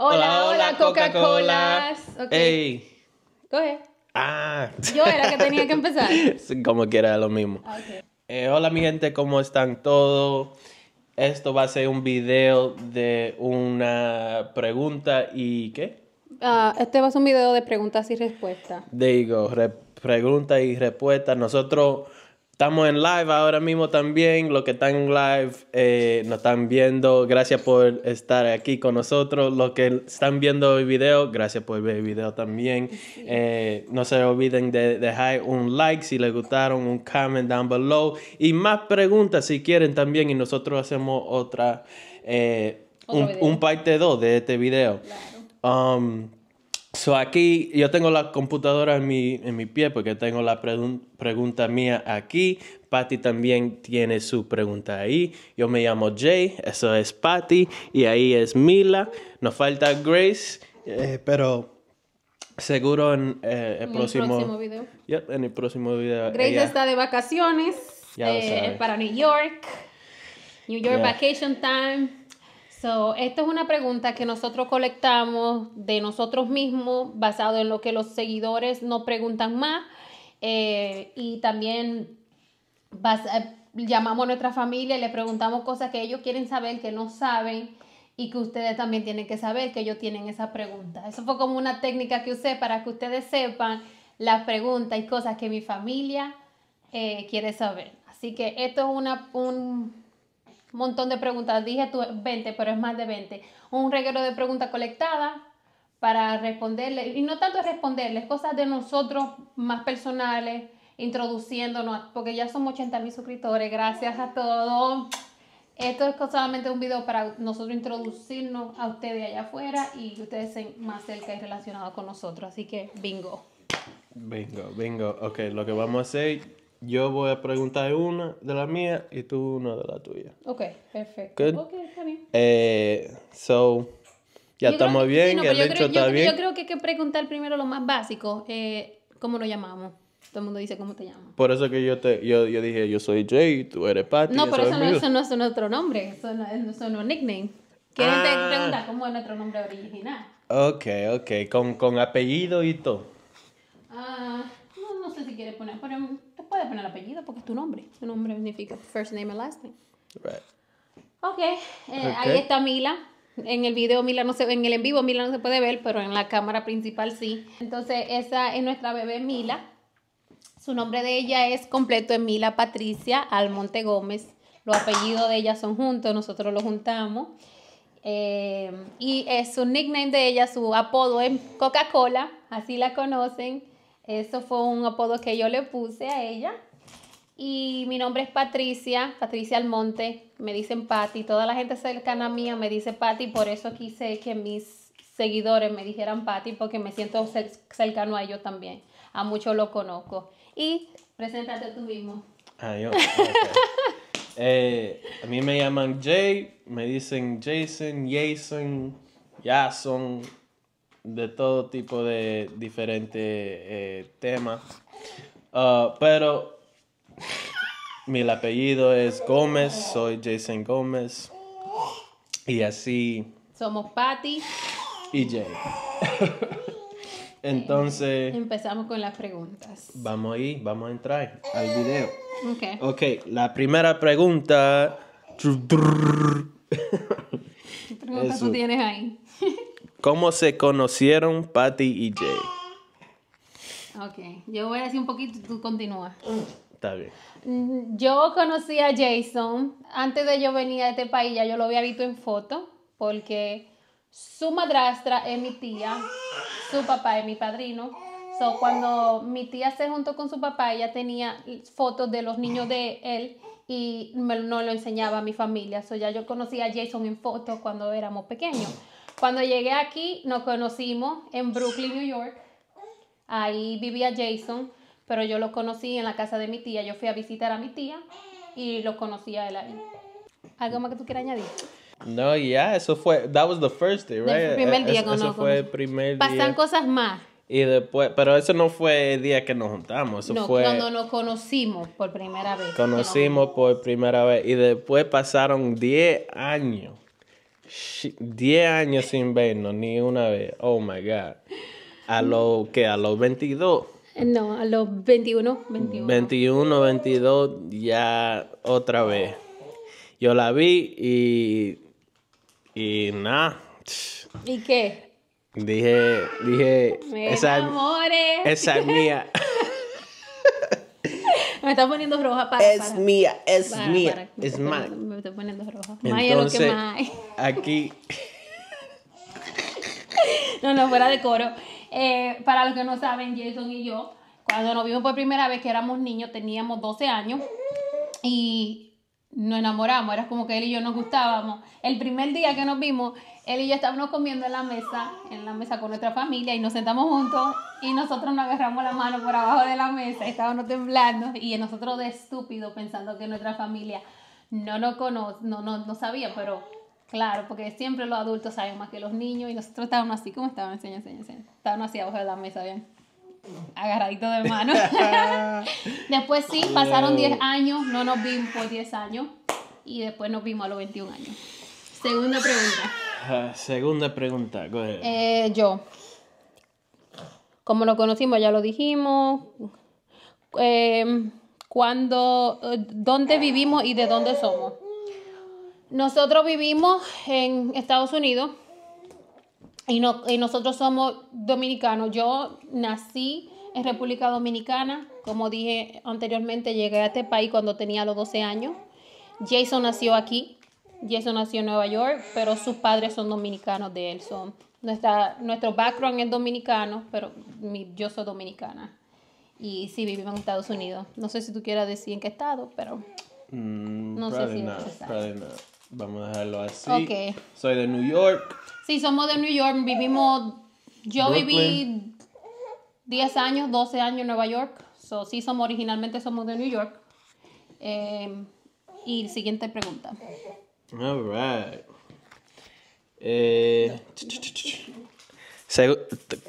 Hola, hola, Coca-Cola. Okay. Ah. Yo era que tenía que empezar. Como quiera, lo mismo. Ah, eh, hola mi gente, ¿cómo están todos? Esto va a ser un video de una pregunta y ¿qué? Ah, este va a ser un video de preguntas y respuestas. Digo, preguntas y respuestas. Nosotros Estamos en live ahora mismo también. Los que están en live eh, nos están viendo. Gracias por estar aquí con nosotros. Los que están viendo el video, gracias por ver el video también. Eh, no se olviden de dejar un like si les gustaron, un comment down below. Y más preguntas si quieren también. Y nosotros hacemos otra, eh, un, parte 2 de este video. Um, So aquí yo tengo la computadora en mi, en mi pie porque tengo la pregunta mía aquí. Patty también tiene su pregunta ahí. Yo me llamo Jay, eso es Patty y ahí es Mila. Nos falta Grace, eh, pero seguro en, eh, el, próximo, video. en el próximo video. Grace está de vacaciones eh, para New York. New York Vacation Time. So, esta es una pregunta que nosotros colectamos de nosotros mismos basado en lo que los seguidores nos preguntan más eh, y también eh, llamamos a nuestra familia y le preguntamos cosas que ellos quieren saber, que no saben y que ustedes también tienen que saber que ellos tienen esa pregunta. Eso fue como una técnica que usé para que ustedes sepan las preguntas y cosas que mi familia eh, quiere saber. Así que esto es una, un montón de preguntas, dije tú 20, pero es más de 20. Un reguero de preguntas colectadas para responderles, y no tanto responderles, cosas de nosotros más personales, introduciéndonos, porque ya somos 80 mil suscriptores, gracias a todos. Esto es solamente un video para nosotros introducirnos a ustedes allá afuera y ustedes sean más cerca y relacionados con nosotros. Así que bingo. Bingo, bingo. Ok, lo que vamos a hacer yo voy a preguntar una de la mía y tú una de la tuya. Ok, perfecto. Good. Ok, está bien. Eh, so, ya estamos bien, ya no, he hecho está yo, bien. Yo creo que hay que preguntar primero lo más básico, eh, cómo nos llamamos. Todo el mundo dice cómo te llamas. Por eso que yo te yo, yo dije, yo soy Jay, tú eres Patty. No, pero eso no, eso no es otro nombre, Son, son un nickname. ¿Quieres ah. preguntar cómo es nuestro nombre original? Ok, ok, con, con apellido y todo. Ah, no, sé si quieres poner, pero puedes el apellido porque es tu nombre. Tu nombre significa first name and last name. Right. Okay. Eh, ok, ahí está Mila. En el video Mila no se en el en vivo Mila no se puede ver, pero en la cámara principal sí. Entonces, esa es nuestra bebé Mila. Su nombre de ella es completo es Mila Patricia Almonte Gómez. Los apellidos de ella son juntos, nosotros los juntamos. Eh, y su nickname de ella, su apodo es Coca-Cola, así la conocen. Eso fue un apodo que yo le puse a ella. Y mi nombre es Patricia, Patricia Almonte, me dicen Pati toda la gente cercana a mí me dice Patty. por eso quise que mis seguidores me dijeran Pati porque me siento cercano a ellos también, a muchos lo conozco. Y preséntate tú mismo. Ah, yo. Eh, a mí me llaman Jay, me dicen Jason, Jason, Jason, de todo tipo de diferentes eh, temas. Ah, pero mi apellido es Gómez, soy Jason Gómez. Y así. Somos Patty. Y Jay. Entonces. Eh, empezamos con las preguntas. Vamos ahí, vamos a entrar al video. Ok. la primera pregunta. ¿Qué pregunta tú tienes ahí? ¿Cómo se conocieron Patty y Jay? Ok, yo voy a decir un poquito y tú continúas. Está bien. Mm, yo conocí a Jason. Antes de yo venir a este país, ya yo lo había visto en foto, porque su madrastra es mi tía, su papá es mi padrino. So, cuando mi tía se juntó con su papá, ella tenía fotos de los niños de él y no lo enseñaba a mi familia. So, ya yo conocí a Jason en fotos cuando éramos pequeños. Cuando llegué aquí, nos conocimos en Brooklyn, New York. Ahí vivía Jason, pero yo lo conocí en la casa de mi tía. Yo fui a visitar a mi tía y lo conocí a él ahí. ¿Algo más que tú quieras añadir? No, ya, eso fue. That was the first day, right? El eh, Eso fue el primer día. Pasan cosas más. Y después, pero eso no fue el día que nos juntamos, eso no, fue... Cuando nos conocimos por primera vez. Conocimos por primera vez y después pasaron 10 años 10 años sin vernos, ni una vez. Oh my God. ¿A los que ¿A los 22? Eh, no, a los 21, 21. 22, ya otra vez. Yo la vi y. Y nada. ¿Y qué? Dije, dije. esa, esa es mía. Me está poniendo roja para. Es mía, es mía, es mía. Me está poniendo roja. lo que más Aquí. no, no, fuera de coro. Eh, para los que no saben, Jason y yo, cuando nos vimos por primera vez que éramos niños, teníamos 12 años y nos enamoramos. Era como que él y yo nos gustábamos. El primer día que nos vimos él y yo estábamos comiendo en la mesa, en la mesa con nuestra familia y nos sentamos juntos y nosotros nos agarramos la mano por abajo de la mesa, estábamos temblando y nosotros de estúpido pensando que nuestra familia no nos conoce, no, no, sabía, pero claro, porque siempre los adultos saben más que los niños y nosotros estábamos así, como estaban? Enseña, enseña, enseña. Estábamos así abajo de la mesa, bien. Agarradito de mano. después sí, pasaron 10 años, no nos vimos por 10 años y después nos vimos a los 21 años. Segunda pregunta. segunda pregunta. Eh, yo. Como lo conocimos, ya lo dijimos. Em, cuando, eh, ¿Dónde vivimos y de dónde somos? Nosotros vivimos en Estados Unidos y, y nosotros somos dominicanos. Yo nací en República Dominicana. Como dije anteriormente, llegué a este país cuando tenía los 12 años. Jason nació aquí. Jason nació en Nueva York, pero sus padres son dominicanos de él. nuestra, nuestro background es dominicano, pero yo soy dominicana. Y sí, vivimos en Estados Unidos. No sé si tú quieras decir en qué estado, pero... Mm, no sé si Vamos a dejarlo así. Soy de New York. Sí, somos de New York. Vivimos... Yo viví 10 años, 12 años en Nueva York. So, sí, somos originalmente somos de New York. Eh, y siguiente pregunta. All eh,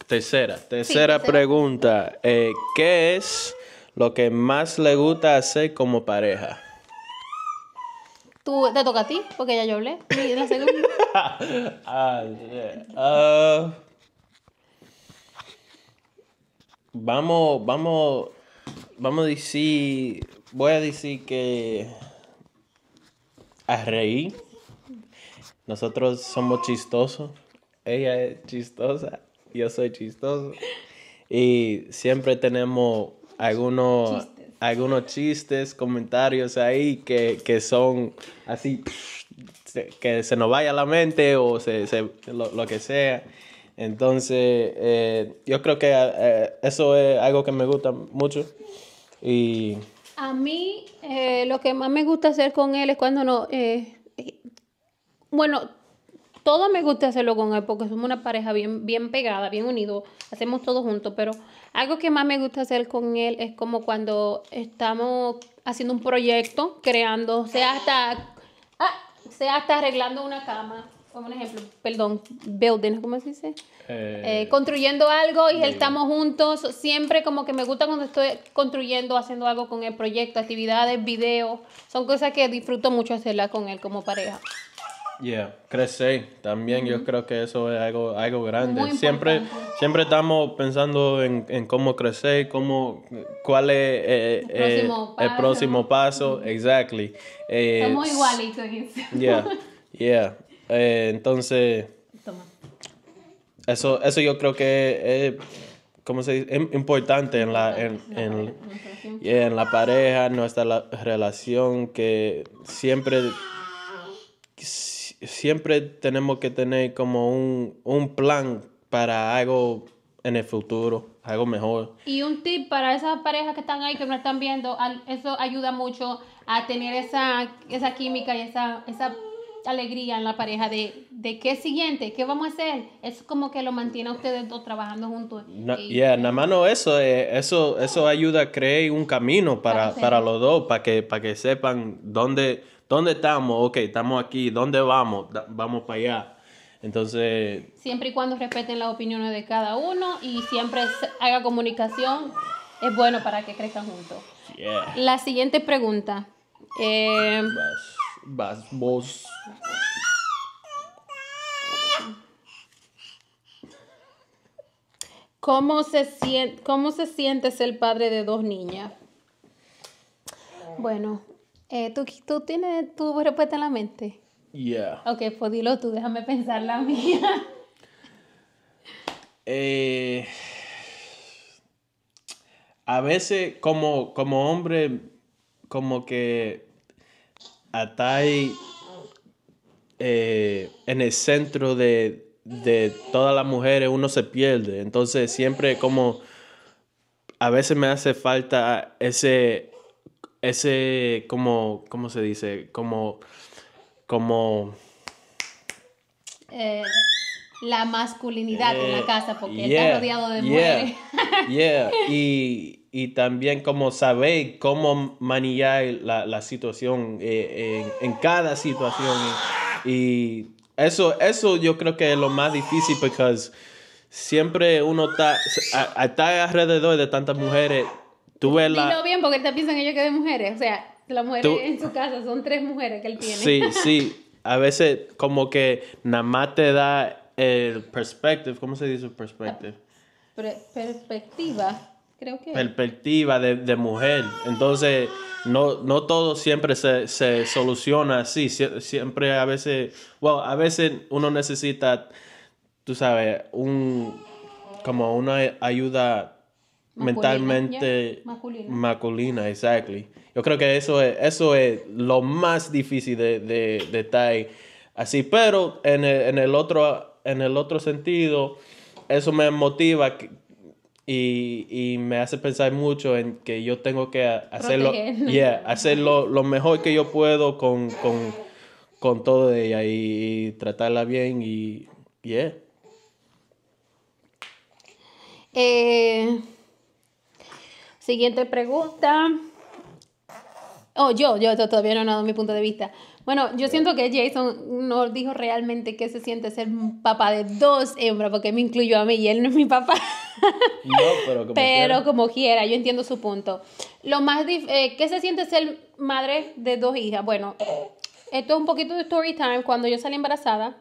tercera, tercera pregunta. Eh, ¿Qué es lo que más le gusta hacer como pareja? ¿Te toca a ti? Porque ya yo hablé. Ah, ah. vamos, vamos, vamos a decir, voy a decir que a reír. Nosotros somos chistosos. Ella es chistosa. Yo soy chistoso. Y siempre tenemos algunos chistes, algunos chistes comentarios ahí que, son así, que se nos vaya a la mente o se, lo, que sea. Entonces, eh, yo creo que eh, eso es algo que me gusta mucho. Y a mí eh, lo que más me gusta hacer con él es cuando no... Eh, eh, bueno, todo me gusta hacerlo con él porque somos una pareja bien, bien pegada, bien unido hacemos todo juntos, pero algo que más me gusta hacer con él es como cuando estamos haciendo un proyecto, creando, sea hasta, ah, sea hasta arreglando una cama, como un ejemplo, perdón, building, ¿cómo se dice? Eh, eh, construyendo algo y estamos juntos. Siempre como que me gusta cuando estoy construyendo, haciendo algo con el proyecto, actividades, videos. Son cosas que disfruto mucho hacerlas con él como pareja. Yeah, crecer también. Yo creo que eso es algo, algo grande. Siempre, siempre estamos pensando en, cómo crecer, cómo, cuál es eh, el, próximo paso. Exactly. Somos igualitos eh, entonces. Eso, eso yo creo que es, se dice? importante en la, en, en, en la pareja, nuestra la, relación, que siempre, siempre tenemos que tener como un, un plan para algo en el futuro, algo mejor. Y un tip para esas parejas que están ahí, que no están viendo, eso ayuda mucho a tener esa, esa química y esa, esa alegría en la pareja de, de qué siguiente, qué vamos a hacer. Es como que lo mantiene a ustedes dos trabajando juntos. y ya, yeah, nada más eso, eh, eso, eso ayuda a crear un camino para, los dos, para que, para que sepan dónde, dónde estamos, ok, estamos aquí, dónde vamos, vamos para allá. Entonces... Siempre y cuando respeten las opiniones de cada uno y siempre haga comunicación, es bueno para que crezcan juntos. La siguiente pregunta. Eh, vas vos. ¿Cómo se, siente, ¿Cómo se ser padre de dos niñas? Bueno, eh, ¿tú, ¿tú, tienes tu respuesta en la mente? ya Ok, pues dilo tú, déjame pensar la mía. Eh, a veces, como, como hombre, como que Atay eh, en el centro de, de todas las mujeres uno se pierde. Entonces siempre como a veces me hace falta ese, ese como, ¿cómo se dice? Como, como... Eh, la masculinidad en la eh, casa porque está rodeado de yeah, y y también como sabéis cómo manejar la, situación eh, en, cada situación. Y eso, eso yo creo que es lo más difícil porque siempre uno está, está alrededor de tantas mujeres. Tú ves bien porque te piensan ellos que de mujeres. O sea, las mujeres en su casa son tres mujeres que él tiene. Sí, sí. A veces como que nada más te da el perspective. ¿Cómo se dice perspective? perspectiva Perspectiva de, mujer. Entonces, no, no todo siempre se, soluciona así. siempre a veces, a veces uno necesita, tú sabes, un, como una ayuda mentalmente masculina. exactly. Yo creo que eso es, eso es lo más difícil de, de, estar así. Pero en el, en el otro, en el otro sentido, eso me motiva y, me hace pensar mucho en que yo tengo que hacerlo, yeah, hacerlo lo mejor que yo puedo con, todo de ella y, tratarla bien y yeah. Eh, siguiente pregunta. Oh, yo, yo todavía no he dado mi punto de vista. Bueno, yo siento que Jason no dijo realmente qué se siente ser papá de dos hembras, porque me incluyó a mí y él no es mi papá. No, pero como quiera. yo entiendo su punto. Lo más eh, ¿Qué se siente ser madre de dos hijas? Bueno, esto es un poquito de story time. Cuando yo salí embarazada,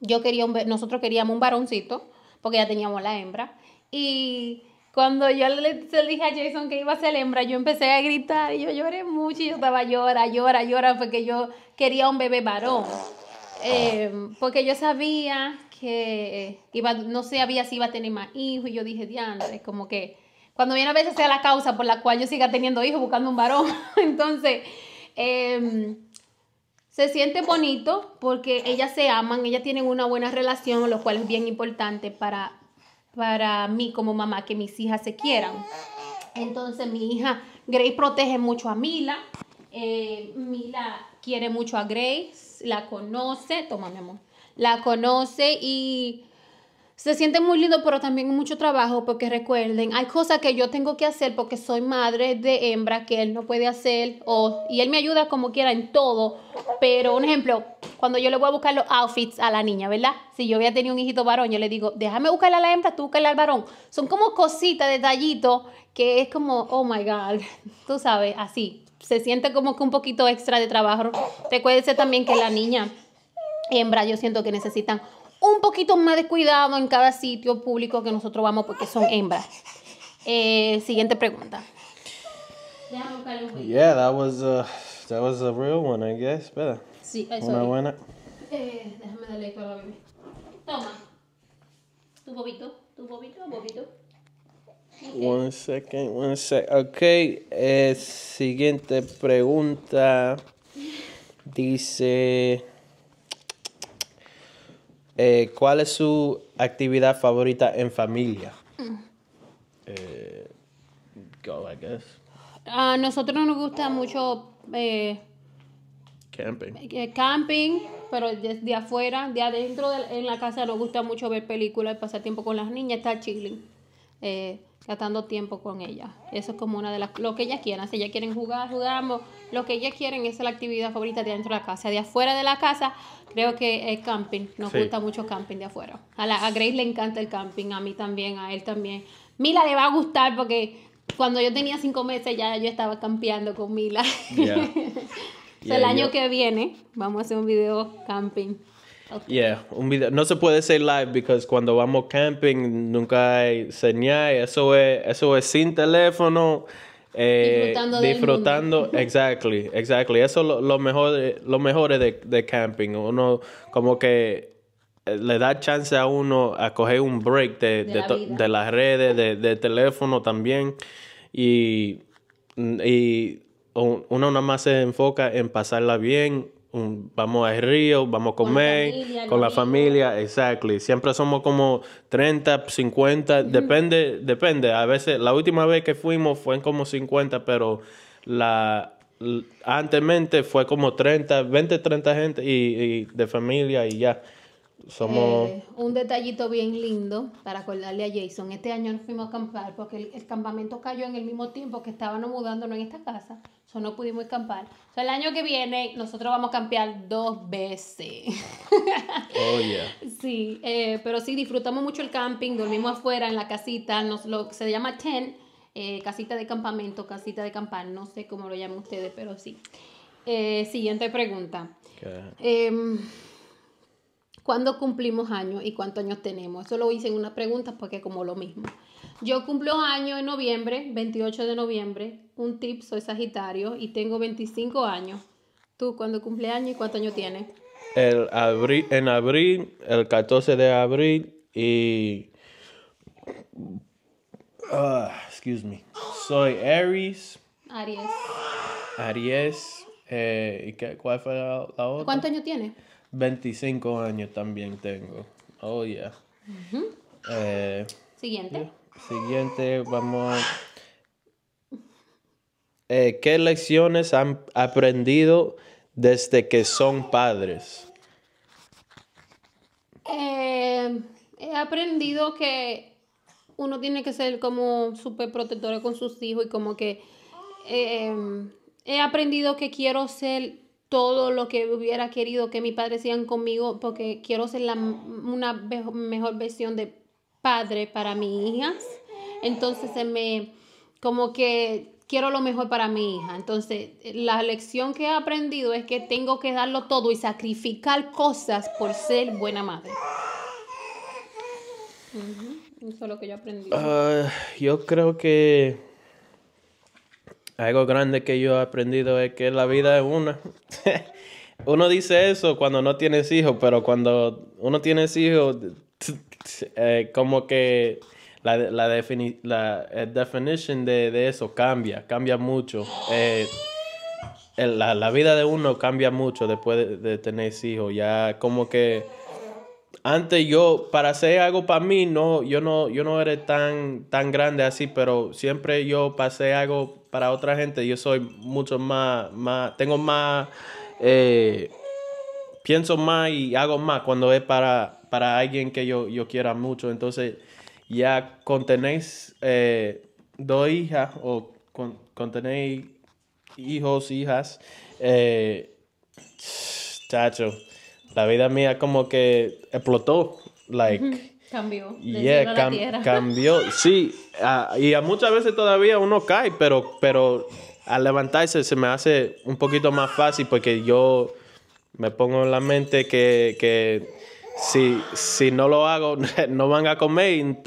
yo quería un nosotros queríamos un varoncito, porque ya teníamos la hembra. Y cuando yo le, dije a Jason que iba a ser hembra, yo empecé a gritar y yo lloré mucho y yo estaba llora, llora, llora, porque yo quería un bebé varón. Eh, porque yo sabía que no sabía si iba a tener más hijos y yo dije, es como que cuando viene a veces sea la causa por la cual yo siga teniendo hijos buscando un varón. Entonces, em, se siente bonito porque ellas se aman, ellas tienen una buena relación, lo cual es bien importante para, para mí como mamá, que mis hijas se quieran. Entonces mi hija Grace protege mucho a Mila. Eh, Mila quiere mucho a Grace, la conoce. Toma, mi amor la conoce y se siente muy lindo, pero también mucho trabajo, porque recuerden, hay cosas que yo tengo que hacer porque soy madre de hembra que él no puede hacer, o, y él me ayuda como quiera en todo, pero un ejemplo, cuando yo le voy a buscar los outfits a la niña, ¿verdad? Si yo había tenido un hijito varón, yo le digo, déjame buscarle a la hembra, tú buscarle al varón. Son como cositas, detallitos, que es como, oh my God, tú sabes, así. Se siente como que un poquito extra de trabajo. Recuerden también que la niña hembras, yo siento que necesitan un poquito más de cuidado en cada sitio público que nosotros vamos porque son hembras. Eh, siguiente pregunta. Yeah, that was a, uh, that was a real one, I guess. better Sí, eso Una buena. Eh, déjame darle a Toma. Tu bobito, tu bobito, bobito. One second, one second. okay eh, siguiente pregunta. Dice. Eh, ¿cuál es su actividad favorita en familia? Mm. Eh, A nosotros nos gusta mucho eh, camping. camping, pero de afuera, de adentro en la casa nos gusta mucho ver películas, pasar tiempo con las niñas, estar chilling gastando tiempo con ella. Eso es como una de las... Lo que ellas quieran, si ellas quieren jugar, jugamos. Lo que ellas quieren, es la actividad favorita de dentro de la casa. De afuera de la casa, creo que es camping. Nos gusta mucho camping de afuera. A, Grace le encanta el camping, a mí también, a él también. Mila le va a gustar porque cuando yo tenía cinco meses ya yo estaba campeando con Mila. el año que viene vamos a hacer un video camping. Yeah, un No se puede ser live because cuando vamos camping nunca hay señal. Eso es, eso es sin teléfono. Eh, disfrutando, exactly, exactly. Eso es lo, mejor, lo mejor de, de camping. Uno como que eh, le da chance a uno a coger un break de, las redes, de, de, teléfono también. Y, y uno nada más se enfoca en pasarla bien vamos al río, vamos a comer, con, con la familia, exactly. Siempre somos como 30, 50, depende, depende. A veces, la última vez que fuimos fue como 50, pero la antemente fue como 30, 20, 30 gente y de familia y ya. Eh, un detallito bien lindo para acordarle a Jason. Este año nos fuimos a acampar porque el, campamento cayó en el mismo tiempo que estábamos mudándonos en esta casa. So no pudimos acampar. el año que viene nosotros vamos a campear dos veces. Oh, sí, eh, pero sí, disfrutamos mucho el camping, dormimos afuera en la casita, nos, lo, se llama tent, eh, casita de campamento, casita de campar, no sé cómo lo llaman ustedes, pero sí. siguiente pregunta. Em, cuándo cumplimos años y cuántos años tenemos. Eso lo hice en una pregunta porque pues, como lo mismo. Yo cumplo año en noviembre, 28 de noviembre. Un tip, soy Sagitario y tengo 25 años. ¿Tú cuándo cumple año y cuántos años tienes? El abril, en abril, el 14 de abril y... Ah, excuse me. Soy Aries. Aries. Aries. Eh, ¿Cuál fue la, la otra? ¿Cuántos años tienes? 25 años también tengo. Oh, yeah. Eh, siguiente. Siguiente, vamos. Eh, ¿Qué lecciones han aprendido desde que son padres? Em, he aprendido que uno tiene que ser como súper protectora con sus hijos y como que em, he aprendido que quiero ser todo lo que hubiera querido que mi padres sigan conmigo porque quiero ser la, una mejor versión de padre para mis hijas. Entonces se me, como que quiero lo mejor para mi hija. Entonces la lección que he aprendido es que tengo que darlo todo y sacrificar cosas por ser buena madre. Eso es lo que yo aprendí. Ah, yo creo que algo grande que yo he aprendido es que la vida es una. uno dice eso cuando no tienes hijos, pero cuando uno tiene hijos, eh, como que la, la, eh, de, eso cambia, cambia mucho. Eh, la, vida de uno cambia mucho después de, de tener hijos. Ya como que antes yo, para hacer algo para mí, no, yo no, yo no era tan, tan grande así, pero siempre yo pasé algo para otra gente. Yo soy mucho más, más tengo más, eh, pienso más y hago más cuando es para, para alguien que yo, quiera mucho. Entonces, ya con tenéis eh, dos hijas o con, tenéis hijos, hijas, eh, chacho la vida mía como que explotó, like... Cambió. Yeah, cambió. Sí, y a muchas veces todavía uno cae, pero, pero al levantarse se me hace un poquito más fácil porque yo me pongo en la mente que, si, si no lo hago, no van a comer.